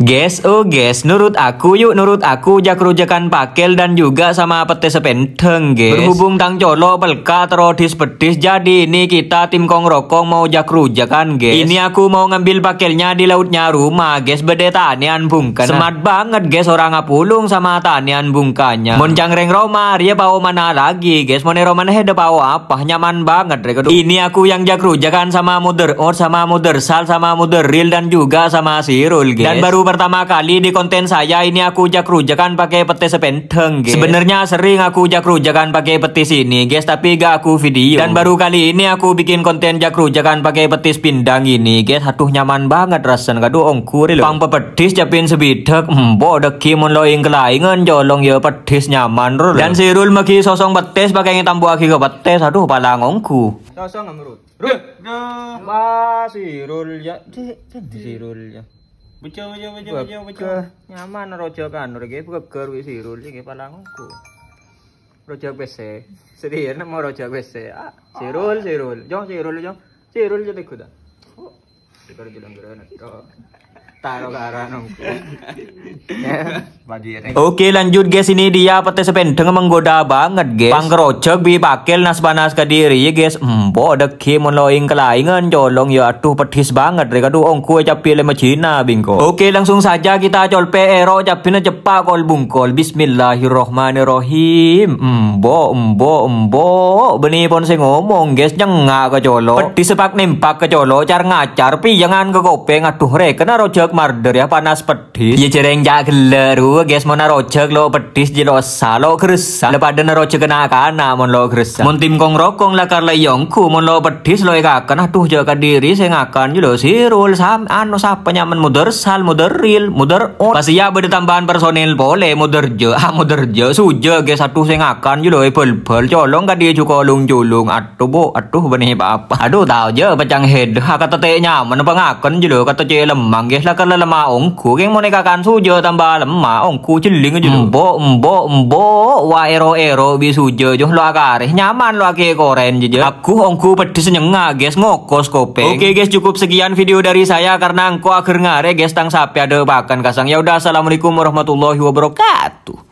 Guess oh guess, nurut aku yuk, nurut aku jak rujakan pakel dan juga sama petis sepenteng, guys. Berhubung tang colo pelka terodis pedis, jadi ini kita tim kong rokong mau jak rujakan, guys. Ini aku mau ngambil pakelnya di lautnya rumah, guys. Bede tanian bungkan. Smart banget, guys, orang ngapulung sama tanian bungkanya. Moncang reng Roma, dia bawa mana lagi, guys. Mone Roma nih ada bawa apa? Nyaman banget, rekod. Ini aku yang jak rujakan sama mother or sama mother sal sama mother real dan juga sama sirul, guys. Dan baru pertama kali di konten saya ini aku ujak rujakan pakai petis sepenteng, guys. Sebenarnya sering aku ujak rujakan pakai petis sini, guys, tapi gak aku video. Dan baru kali ini aku bikin konten jak-rujakan pakai petis pindang ini, guys. Aduh nyaman banget rasanya, aduh ongkuri, loh. Pang petis japin sebidek, mbo deki lo loing jolong ya petis nyaman rul. Dan sirul magi sosong petis pakai tambah lagi ke petis, aduh pala ngongku. Sosong ngemrut. Rul. Masih rul ya. Sirul ya. ya. Bocah bocah bocah bocah bocah. Nyaman rojak anur iki beger wis sirul iki palangku. Rojak wis e. Sedhiyen nek mau rojak wis Sirul sirul. Jo sirul jo. Sirul jo tekuda. Oh. Sikar dilanggar nek. Taro karo anungku. Oke gitu. lanjut guys ini dia pete sependeng menggoda banget guys Pang bi pakel nas panas ke diri ya guys ada kemon loing kelaingan colong ya aduh petis banget Reka tuh ongku aja pilih macina bingko Oke langsung saja kita colpe ero capina cepak kol bungkol Bismillahirrohmanirrohim Embo embo embo Beni pon saya ngomong guys nyengak ke colo Petis sepak nempak ke colo car ngacar piyangan ke kopeng Aduh reka narojek marder ya panas petis Ya cereng jak gue guys mau narocek lo pedis jadi osa lo lo pada narocek kena kana mon lo kris. mon tim kong rokong lah karla yongku mon lo pedis lo kena tuh jaga diri saya ngakan juga sirul sam anu siapa nyaman muder sal muder real muder on pasti ya beda tambahan personil boleh muder jo ah muder jo suja guys satu saya ngakan kan juga ipol pol colong kadi juga lung julung aduh bu aduh benih apa apa. aduh tau je pecang head ha ah, kata teh nyaman pengakan juga kata jelem lemang guys lah karena lemah ongku geng mau nikakan suja tambah lemah nyongku jeling aja hmm. mbok mbok mbok wa ero ero bisu sujo jo lo agar nyaman lo ake koren jeje aku ongku pedes nyengah guys ngokos kopeng oke okay, guys cukup sekian video dari saya karena angko akhir ngare guys tang sapi ada bahkan kasang ya udah assalamualaikum warahmatullahi wabarakatuh